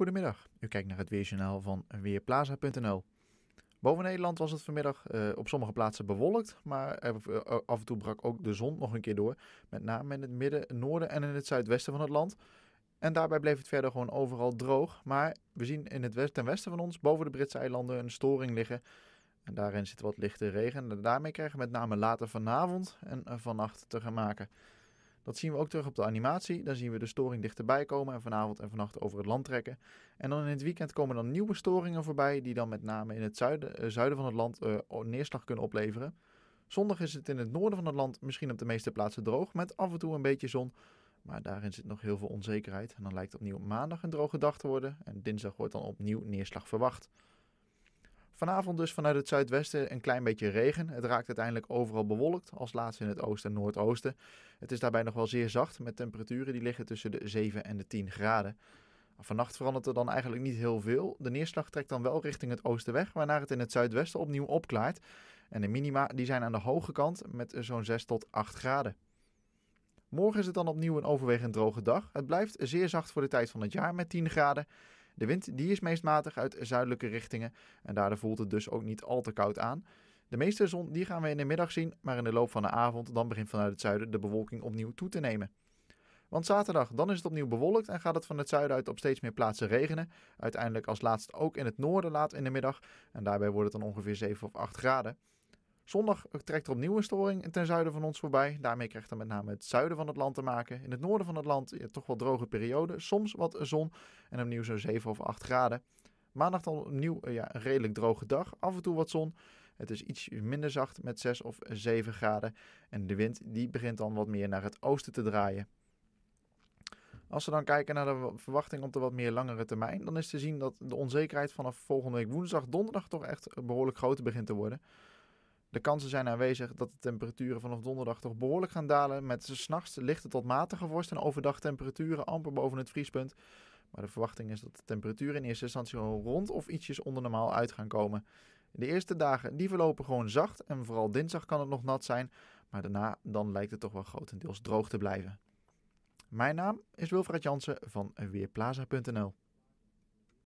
Goedemiddag, u kijkt naar het Weerjournaal van Weerplaza.nl. Boven Nederland was het vanmiddag eh, op sommige plaatsen bewolkt, maar eh, af en toe brak ook de zon nog een keer door. Met name in het midden, noorden en in het zuidwesten van het land. En daarbij bleef het verder gewoon overal droog. Maar we zien in het west, ten westen van ons, boven de Britse eilanden, een storing liggen. En daarin zit wat lichte regen. En daarmee krijgen we met name later vanavond en eh, vannacht te gaan maken. Dat zien we ook terug op de animatie. Dan zien we de storing dichterbij komen en vanavond en vannacht over het land trekken. En dan in het weekend komen dan nieuwe storingen voorbij, die dan met name in het zuiden, eh, zuiden van het land eh, neerslag kunnen opleveren. Zondag is het in het noorden van het land misschien op de meeste plaatsen droog, met af en toe een beetje zon. Maar daarin zit nog heel veel onzekerheid. En dan lijkt opnieuw maandag een droge dag te worden. En dinsdag wordt dan opnieuw neerslag verwacht. Vanavond dus vanuit het zuidwesten een klein beetje regen. Het raakt uiteindelijk overal bewolkt, als laatst in het oosten en noordoosten. Het is daarbij nog wel zeer zacht, met temperaturen die liggen tussen de 7 en de 10 graden. Vannacht verandert er dan eigenlijk niet heel veel. De neerslag trekt dan wel richting het oosten weg, waarna het in het zuidwesten opnieuw opklaart. En de minima die zijn aan de hoge kant met zo'n 6 tot 8 graden. Morgen is het dan opnieuw een overwegend droge dag. Het blijft zeer zacht voor de tijd van het jaar met 10 graden. De wind die is meest matig uit zuidelijke richtingen en daardoor voelt het dus ook niet al te koud aan. De meeste zon die gaan we in de middag zien, maar in de loop van de avond dan begint vanuit het zuiden de bewolking opnieuw toe te nemen. Want zaterdag dan is het opnieuw bewolkt en gaat het van het zuiden uit op steeds meer plaatsen regenen. Uiteindelijk als laatst ook in het noorden laat in de middag en daarbij wordt het dan ongeveer 7 of 8 graden. Zondag trekt er opnieuw een storing ten zuiden van ons voorbij. Daarmee krijgt er met name het zuiden van het land te maken. In het noorden van het land ja, toch wel droge periode, soms wat zon en opnieuw zo'n 7 of 8 graden. Maandag dan opnieuw eh, ja, een redelijk droge dag, af en toe wat zon. Het is iets minder zacht met 6 of 7 graden en de wind die begint dan wat meer naar het oosten te draaien. Als we dan kijken naar de verwachting op de wat meer langere termijn, dan is te zien dat de onzekerheid vanaf volgende week woensdag, donderdag toch echt behoorlijk groot begint te worden. De kansen zijn aanwezig dat de temperaturen vanaf donderdag toch behoorlijk gaan dalen. Met s'nachts lichte tot matige vorst en overdag temperaturen amper boven het vriespunt. Maar de verwachting is dat de temperaturen in eerste instantie rond of ietsjes onder normaal uit gaan komen. De eerste dagen die verlopen gewoon zacht en vooral dinsdag kan het nog nat zijn. Maar daarna dan lijkt het toch wel grotendeels droog te blijven. Mijn naam is Wilfred Jansen van Weerplaza.nl